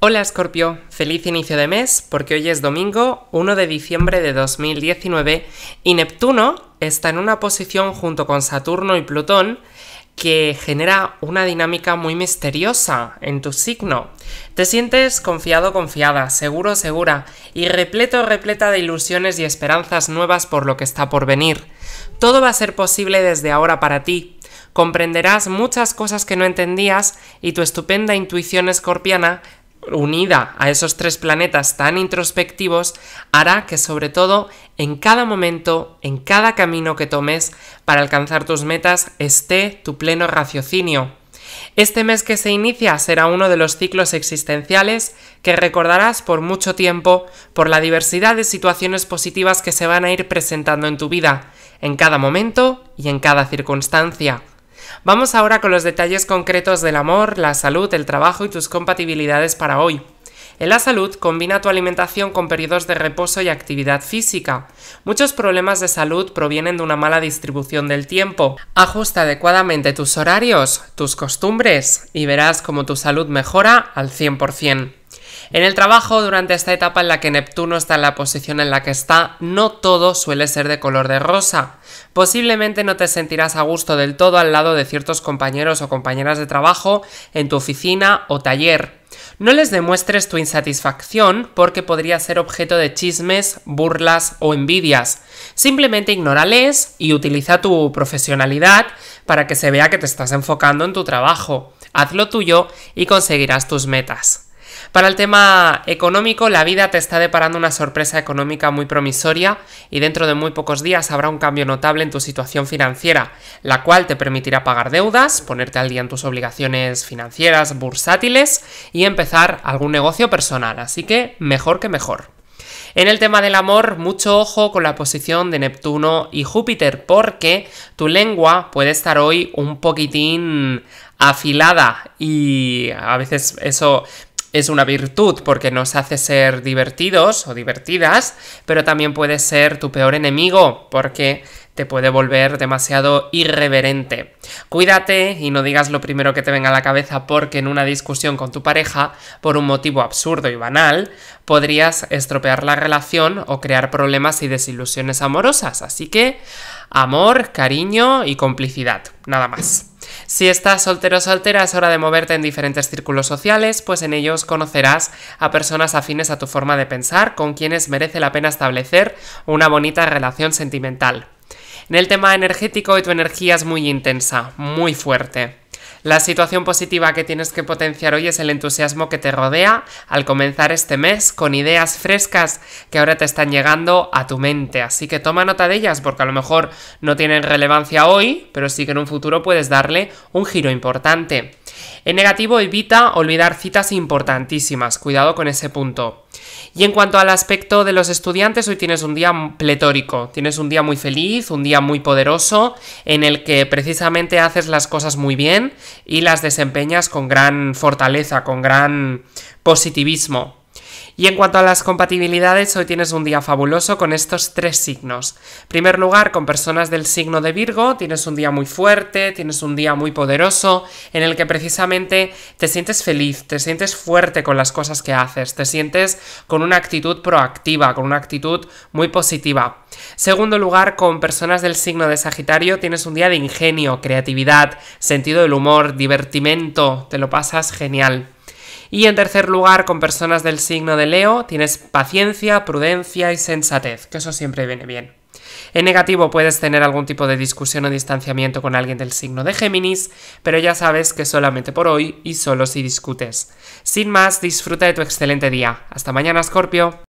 Hola Escorpio, feliz inicio de mes porque hoy es domingo 1 de diciembre de 2019 y Neptuno está en una posición junto con Saturno y Plutón que genera una dinámica muy misteriosa en tu signo. Te sientes confiado, confiada, seguro, segura y repleto, repleta de ilusiones y esperanzas nuevas por lo que está por venir. Todo va a ser posible desde ahora para ti, comprenderás muchas cosas que no entendías y tu estupenda intuición escorpiana unida a esos tres planetas tan introspectivos, hará que sobre todo en cada momento, en cada camino que tomes para alcanzar tus metas, esté tu pleno raciocinio. Este mes que se inicia será uno de los ciclos existenciales que recordarás por mucho tiempo por la diversidad de situaciones positivas que se van a ir presentando en tu vida, en cada momento y en cada circunstancia. Vamos ahora con los detalles concretos del amor, la salud, el trabajo y tus compatibilidades para hoy. En la salud, combina tu alimentación con periodos de reposo y actividad física. Muchos problemas de salud provienen de una mala distribución del tiempo. Ajusta adecuadamente tus horarios, tus costumbres y verás cómo tu salud mejora al 100%. En el trabajo, durante esta etapa en la que Neptuno está en la posición en la que está, no todo suele ser de color de rosa. Posiblemente no te sentirás a gusto del todo al lado de ciertos compañeros o compañeras de trabajo en tu oficina o taller. No les demuestres tu insatisfacción porque podría ser objeto de chismes, burlas o envidias. Simplemente ignórales y utiliza tu profesionalidad para que se vea que te estás enfocando en tu trabajo. Haz lo tuyo y conseguirás tus metas. Para el tema económico, la vida te está deparando una sorpresa económica muy promisoria y dentro de muy pocos días habrá un cambio notable en tu situación financiera, la cual te permitirá pagar deudas, ponerte al día en tus obligaciones financieras, bursátiles y empezar algún negocio personal, así que mejor que mejor. En el tema del amor, mucho ojo con la posición de Neptuno y Júpiter, porque tu lengua puede estar hoy un poquitín afilada y a veces eso es una virtud porque nos hace ser divertidos o divertidas, pero también puede ser tu peor enemigo porque te puede volver demasiado irreverente. Cuídate y no digas lo primero que te venga a la cabeza porque en una discusión con tu pareja, por un motivo absurdo y banal, podrías estropear la relación o crear problemas y desilusiones amorosas. Así que amor, cariño y complicidad, nada más. Si estás soltero o soltera, es hora de moverte en diferentes círculos sociales, pues en ellos conocerás a personas afines a tu forma de pensar, con quienes merece la pena establecer una bonita relación sentimental. En el tema energético, hoy tu energía es muy intensa, muy fuerte. La situación positiva que tienes que potenciar hoy es el entusiasmo que te rodea al comenzar este mes con ideas frescas que ahora te están llegando a tu mente. Así que toma nota de ellas porque a lo mejor no tienen relevancia hoy, pero sí que en un futuro puedes darle un giro importante. En negativo, evita olvidar citas importantísimas, cuidado con ese punto. Y en cuanto al aspecto de los estudiantes, hoy tienes un día pletórico, tienes un día muy feliz, un día muy poderoso, en el que precisamente haces las cosas muy bien y las desempeñas con gran fortaleza, con gran positivismo. Y en cuanto a las compatibilidades, hoy tienes un día fabuloso con estos tres signos. primer lugar, con personas del signo de Virgo, tienes un día muy fuerte, tienes un día muy poderoso, en el que precisamente te sientes feliz, te sientes fuerte con las cosas que haces, te sientes con una actitud proactiva, con una actitud muy positiva. Segundo lugar, con personas del signo de Sagitario tienes un día de ingenio, creatividad, sentido del humor, divertimento, te lo pasas genial. Y en tercer lugar, con personas del signo de Leo, tienes paciencia, prudencia y sensatez, que eso siempre viene bien. En negativo puedes tener algún tipo de discusión o distanciamiento con alguien del signo de Géminis, pero ya sabes que solamente por hoy y solo si discutes. Sin más, disfruta de tu excelente día. Hasta mañana, Scorpio.